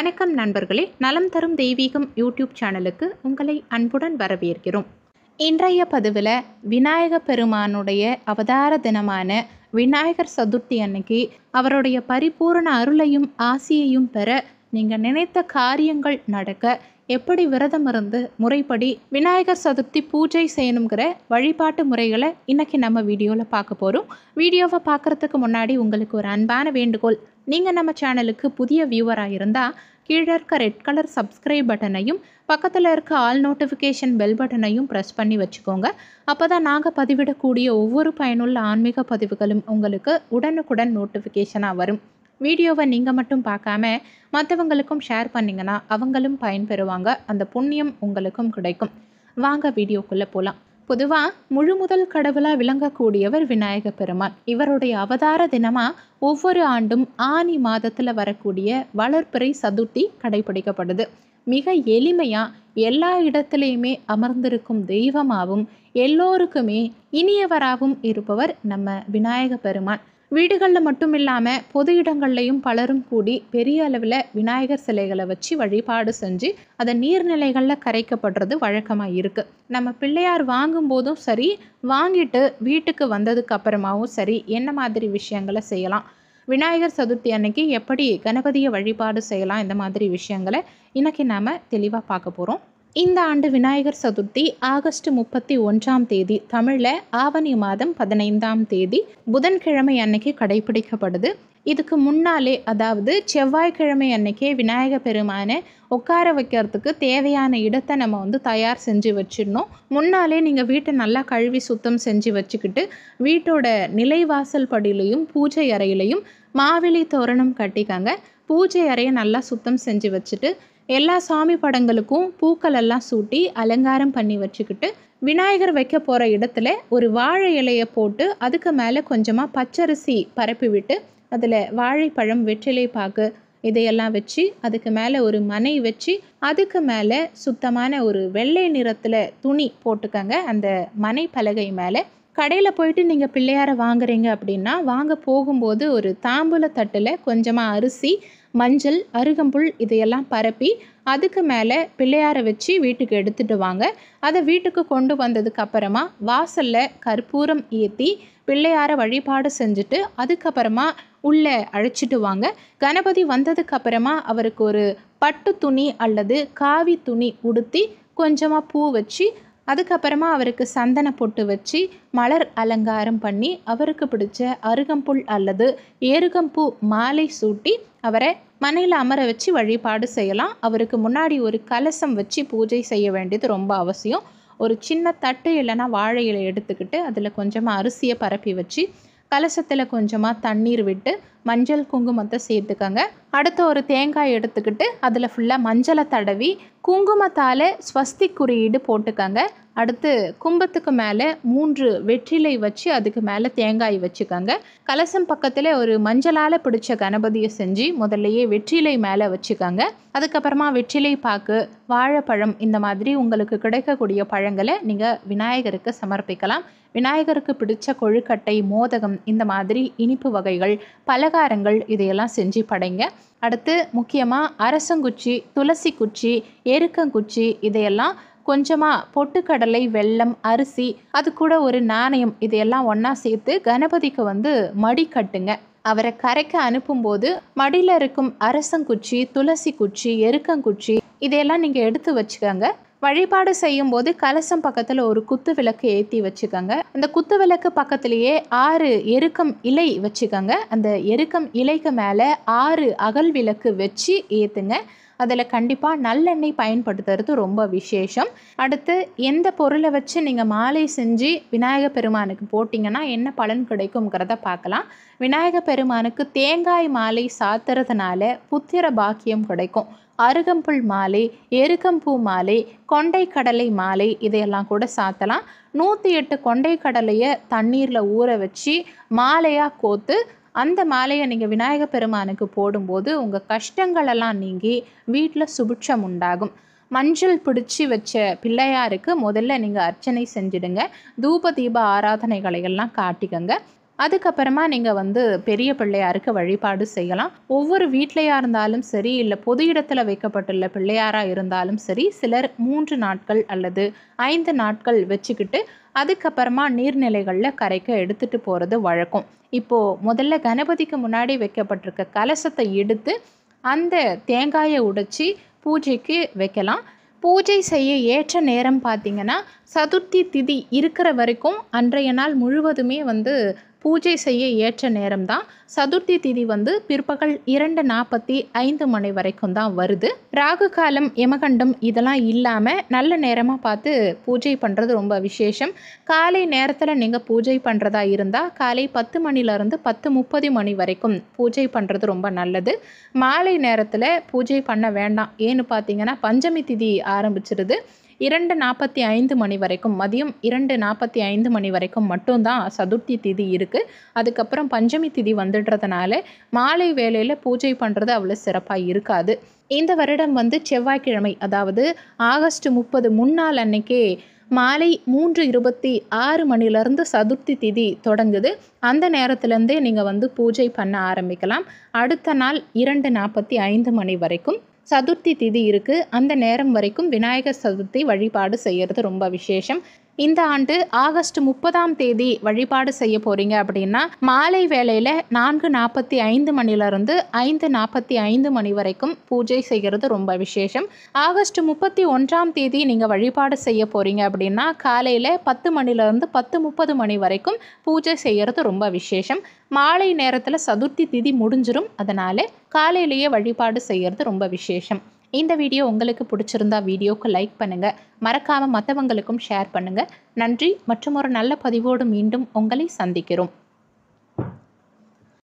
வணக்கம் நண்பர்களே நலம் தரும் தெய்வீகம் யூடியூப் சேனலுக்கு உங்களை அன்புடன் வரவேற்கிறோம் இன்றைய பதிவில் விநாயக பெருமானுடைய அவதார தினமான விநாயகர் சதுர்த்தி அன்னைக்கு அவருடைய பரிபூரண அருளையும் ஆசியையும் பெற நீங்கள் நினைத்த காரியங்கள் நடக்க எப்படி விரதம் இருந்து முறைப்படி விநாயகர் சதுர்த்தி பூஜை செய்யணுங்கிற வழிபாட்டு முறைகளை இன்றைக்கி நம்ம வீடியோவில் பார்க்க போகிறோம் வீடியோவை பார்க்குறதுக்கு முன்னாடி உங்களுக்கு ஒரு அன்பான வேண்டுகோள் நீங்கள் நம்ம சேனலுக்கு புதிய வியூவராக இருந்தால் கீழே இருக்க ரெட் கலர் சப்ஸ்கிரைப் பட்டனையும் பக்கத்தில் இருக்க ஆல் நோட்டிஃபிகேஷன் பெல் பட்டனையும் ப்ரெஸ் பண்ணி வச்சுக்கோங்க அப்போ தான் நாங்கள் பதிவிடக்கூடிய ஒவ்வொரு பயனுள்ள ஆன்மீக பதிவுகளும் உங்களுக்கு உடனுக்குடன் நோட்டிஃபிகேஷனாக வரும் வீடியோவை நீங்கள் மட்டும் பார்க்காம மற்றவங்களுக்கும் ஷேர் பண்ணிங்கன்னா அவங்களும் பயன்பெறுவாங்க அந்த புண்ணியம் உங்களுக்கும் கிடைக்கும் வாங்க வீடியோக்குள்ளே போகலாம் பொதுவாக முழு முதல் கடவுளாக விளங்கக்கூடியவர் விநாயக பெருமான் இவருடைய அவதார தினமாக ஒவ்வொரு ஆண்டும் ஆனி மாதத்தில் வரக்கூடிய வளர்ப்பிறை சதுர்த்தி கடைபிடிக்கப்படுது மிக எளிமையாக எல்லா இடத்துலையுமே அமர்ந்திருக்கும் தெய்வமாகவும் எல்லோருக்குமே இனியவராகவும் இருப்பவர் நம்ம விநாயக பெருமான் வீடுகளில் மட்டும் இல்லாமல் பொது இடங்கள்லையும் பலரும் கூடி பெரிய அளவில் விநாயகர் சிலைகளை வச்சு வழிபாடு செஞ்சு அதை நீர்நிலைகளில் கரைக்கப்படுறது வழக்கமாக இருக்குது நம்ம பிள்ளையார் வாங்கும் போதும் சரி வாங்கிட்டு வீட்டுக்கு வந்ததுக்கு அப்புறமாவும் சரி என்ன மாதிரி விஷயங்களை செய்யலாம் விநாயகர் சதுர்த்தி அன்னைக்கு எப்படி கணபதியை வழிபாடு செய்யலாம் இந்த மாதிரி விஷயங்களை இன்றைக்கி நாம் தெளிவாக பார்க்க போகிறோம் இந்த ஆண்டு விநாயகர் சதுர்த்தி ஆகஸ்ட் முப்பத்தி ஒன்றாம் தேதி தமிழில் ஆவணி மாதம் பதினைந்தாம் தேதி புதன்கிழமை அன்னைக்கு கடைபிடிக்கப்படுது இதுக்கு முன்னாலே அதாவது செவ்வாய்க்கிழமை அன்னைக்கே விநாயக பெருமானை உட்கார வைக்கிறதுக்கு தேவையான இடத்தை நம்ம வந்து தயார் செஞ்சு வச்சிடணும் முன்னாலே நீங்கள் வீட்டை நல்லா கழுவி சுத்தம் செஞ்சு வச்சுக்கிட்டு வீட்டோட நிலைவாசல் படியிலையும் பூஜை அறையிலையும் மாவிலி தோரணம் கட்டிக்காங்க பூஜை அறையை நல்லா சுத்தம் செஞ்சு வச்சுட்டு எல்லா சாமி படங்களுக்கும் பூக்கள் எல்லாம் சூட்டி அலங்காரம் பண்ணி வச்சுக்கிட்டு விநாயகர் வைக்க போகிற இடத்துல ஒரு வாழை இலையை போட்டு அதுக்கு மேலே கொஞ்சமாக பச்சரிசி பரப்பி விட்டு அதில் வாழைப்பழம் வெற்றிலை பாக்கு இதையெல்லாம் வச்சு அதுக்கு மேலே ஒரு மனை வச்சு அதுக்கு மேலே சுத்தமான ஒரு வெள்ளை நிறத்தில் துணி போட்டுக்கங்க அந்த மனை பலகை மேலே கடையில் போயிட்டு நீங்கள் பிள்ளையாரை வாங்குறீங்க அப்படின்னா வாங்க போகும்போது ஒரு தாம்பூல தட்டில் கொஞ்சமாக அரிசி மஞ்சள் அருகம்புல் இதையெல்லாம் பரப்பி அதுக்கு மேலே பிள்ளையாரை வச்சு வீட்டுக்கு எடுத்துகிட்டு வாங்க அதை வீட்டுக்கு கொண்டு வந்ததுக்கு அப்புறமா வாசலில் கற்பூரம் ஏற்றி பிள்ளையாரை வழிபாடு செஞ்சுட்டு அதுக்கப்புறமா உள்ளே அழைச்சிட்டு வாங்க கணபதி வந்ததுக்கு அப்புறமா அவருக்கு ஒரு பட்டு துணி அல்லது காவி துணி உடுத்தி கொஞ்சமாக பூ வச்சு அதுக்கப்புறமா அவருக்கு சந்தன பொட்டு வச்சு மலர் அலங்காரம் பண்ணி அவருக்கு பிடிச்ச அருகம்புல் அல்லது ஏருகம்பூ மாலை சூட்டி அவரை மனையில் அமர வச்சு வழிபாடு செய்யலாம் அவருக்கு முன்னாடி ஒரு கலசம் வச்சு பூஜை செய்ய வேண்டியது ரொம்ப அவசியம் ஒரு சின்ன தட்டு இல்லைன்னா வாழை இலை எடுத்துக்கிட்டு அதில் கொஞ்சமாக அரிசியை பரப்பி வச்சு கலசத்தில் கொஞ்சமாக தண்ணீர் விட்டு மஞ்சள் குங்குமத்தை சேர்த்துக்கோங்க அடுத்து ஒரு தேங்காய் எடுத்துக்கிட்டு அதில் ஃபுல்லாக மஞ்சளை தடவி குங்குமத்தால் ஸ்வஸ்தி குறியீடு போட்டுக்கோங்க அடுத்து கும்பத்துக்கு மேலே மூன்று வெற்றிலை வச்சு அதுக்கு மேலே தேங்காய் வச்சுக்கோங்க கலசம் பக்கத்தில் ஒரு மஞ்சளால் பிடிச்ச கணபதியை செஞ்சு முதல்லையே வெற்றிலை மேலே வச்சுக்கோங்க அதுக்கப்புறமா வெற்றிலை பாக்கு வாழைப்பழம் இந்த மாதிரி உங்களுக்கு கிடைக்கக்கூடிய பழங்களை நீங்கள் விநாயகருக்கு சமர்ப்பிக்கலாம் விநாயகருக்கு பிடிச்ச கொழுக்கட்டை மோதகம் இந்த மாதிரி இனிப்பு வகைகள் பலகாரங்கள் இதையெல்லாம் செஞ்சு படைங்க அடுத்து முக்கியமாக அரசங்குச்சி துளசி குச்சி எருக்கங்குச்சி இதையெல்லாம் கொஞ்சமாக பொட்டுக்கடலை வெள்ளம் அரிசி அது கூட ஒரு நாணயம் இதையெல்லாம் ஒன்றா சேர்த்து கணபதிக்கு வந்து மடி கட்டுங்க அவரை கரைக்க அனுப்பும்போது மடியில் இருக்கும் அரசங்குச்சி துளசி குச்சி எருக்கங்குச்சி இதையெல்லாம் நீங்கள் எடுத்து வச்சுக்கோங்க வழிபாடு செய்யும் போது கலசம் பக்கத்தில் ஒரு குத்து விளக்கு ஏற்றி வச்சுக்கோங்க அந்த குத்து விளக்கு பக்கத்துலேயே ஆறு எருக்கம் இலை வச்சுக்கோங்க அந்த எருக்கம் இலைக்கு மேலே ஆறு அகல் விளக்கு வச்சு ஏற்றுங்க அதில் கண்டிப்பாக நல்லெண்ணெய் பயன்படுத்துறது ரொம்ப விசேஷம் அடுத்து எந்த பொருளை வச்சு நீங்கள் மாலை செஞ்சு விநாயகர் பெருமானுக்கு போட்டிங்கன்னா என்ன பலன் கிடைக்குங்கிறத பார்க்கலாம் விநாயகர் பெருமானுக்கு தேங்காய் மாலை சாத்துறதுனால புத்திர பாக்கியம் கிடைக்கும் அருகம்புல் மாலை எருகம்பூ மாலை கொண்டை கடலை மாலை இதையெல்லாம் கூட சாத்தலாம் நூற்றி எட்டு கொண்டை கடலையை தண்ணீரில் ஊற வச்சு மாலையாக கோத்து அந்த மாலையை நீங்கள் விநாயக பெருமானுக்கு போடும்போது உங்கள் கஷ்டங்களெல்லாம் நீங்கி வீட்டில் சுபிட்சம் உண்டாகும் மஞ்சள் பிடிச்சி வச்ச பிள்ளையாருக்கு முதல்ல நீங்கள் அர்ச்சனை செஞ்சிடுங்க தூப தீப ஆராதனைகளை எல்லாம் காட்டிக்கங்க அதுக்கப்புறமா நீங்கள் வந்து பெரிய பிள்ளையாருக்கு வழிபாடு செய்யலாம் ஒவ்வொரு வீட்டிலையாக இருந்தாலும் சரி இல்லை பொது இடத்துல வைக்கப்பட்டுள்ள பிள்ளையாராக இருந்தாலும் சரி சிலர் மூன்று நாட்கள் அல்லது ஐந்து நாட்கள் வச்சுக்கிட்டு அதுக்கப்புறமா நீர்நிலைகளில் கரைக்க எடுத்துகிட்டு போகிறது வழக்கம் இப்போது முதல்ல கணபதிக்கு முன்னாடி வைக்கப்பட்டிருக்க கலசத்தை எடுத்து அந்த தேங்காயை உடைச்சி பூஜைக்கு வைக்கலாம் பூஜை செய்ய ஏற்ற நேரம் பார்த்திங்கன்னா சதுர்த்தி திதி இருக்கிற வரைக்கும் அன்றைய நாள் முழுவதுமே வந்து பூஜை செய்ய ஏற்ற நேரம்தான் சதுர்த்தி திதி வந்து பிற்பகல் இரண்டு நாற்பத்தி ஐந்து மணி வரைக்கும் தான் வருது ராகு காலம் யமகண்டம் இதெல்லாம் இல்லாமல் நல்ல நேரமாக பார்த்து பூஜை பண்ணுறது ரொம்ப விசேஷம் காலை நேரத்தில் நீங்கள் பூஜை பண்ணுறதா இருந்தால் காலை பத்து மணிலேருந்து பத்து முப்பது மணி வரைக்கும் பூஜை பண்ணுறது ரொம்ப நல்லது மாலை நேரத்தில் பூஜை பண்ண வேண்டாம் ஏன்னு பார்த்தீங்கன்னா பஞ்சமி திதி ஆரம்பிச்சிருது இரண்டு நாற்பத்தி ஐந்து மணி வரைக்கும் மதியம் இரண்டு நாற்பத்தி ஐந்து மணி வரைக்கும் மட்டும்தான் சதுர்த்தி திதி இருக்குது அதுக்கப்புறம் பஞ்சமி திதி வந்துடுறதுனால மாலை வேலையில் பூஜை பண்ணுறது அவ்வளோ சிறப்பாக இருக்காது இந்த வருடம் வந்து செவ்வாய்க்கிழமை அதாவது ஆகஸ்ட் முப்பது முன்னாள் அன்னைக்கே மாலை மூன்று இருபத்தி ஆறு மணிலேருந்து சதுர்த்தி திதி தொடங்குது அந்த நேரத்துலேருந்தே நீங்கள் வந்து பூஜை பண்ண ஆரம்பிக்கலாம் அடுத்த நாள் இரண்டு நாற்பத்தி ஐந்து மணி வரைக்கும் சதுர்த்தி திதி இருக்குது அந்த நேரம் வரைக்கும் விநாயகர் சதுர்த்தி வழிபாடு செய்கிறது ரொம்ப விசேஷம் இந்த ஆண்டு ஆகஸ்ட் முப்பதாம் தேதி வழிபாடு செய்ய போகிறீங்க அப்படின்னா மாலை வேளையில் நான்கு நாற்பத்தி ஐந்து மணிலிருந்து ஐந்து நாற்பத்தி ஐந்து மணி வரைக்கும் பூஜை செய்கிறது ரொம்ப விசேஷம் ஆகஸ்ட் முப்பத்தி ஒன்றாம் தேதி நீங்கள் வழிபாடு செய்ய போகிறீங்க அப்படின்னா காலையில் பத்து மணிலிருந்து பத்து முப்பது மணி வரைக்கும் பூஜை செய்கிறது ரொம்ப விசேஷம் மாலை நேரத்தில் சதுர்த்தி திதி முடிஞ்சிடும் அதனால் காலையிலேயே வழிபாடு செய்கிறது ரொம்ப விசேஷம் இந்த வீடியோ உங்களுக்கு பிடிச்சிருந்தா வீடியோக்கு லைக் பண்ணுங்கள் மறக்காமல் மற்றவங்களுக்கும் ஷேர் பண்ணுங்கள் நன்றி மற்றும் ஒரு நல்ல பதிவோடு மீண்டும் உங்களை சந்திக்கிறோம்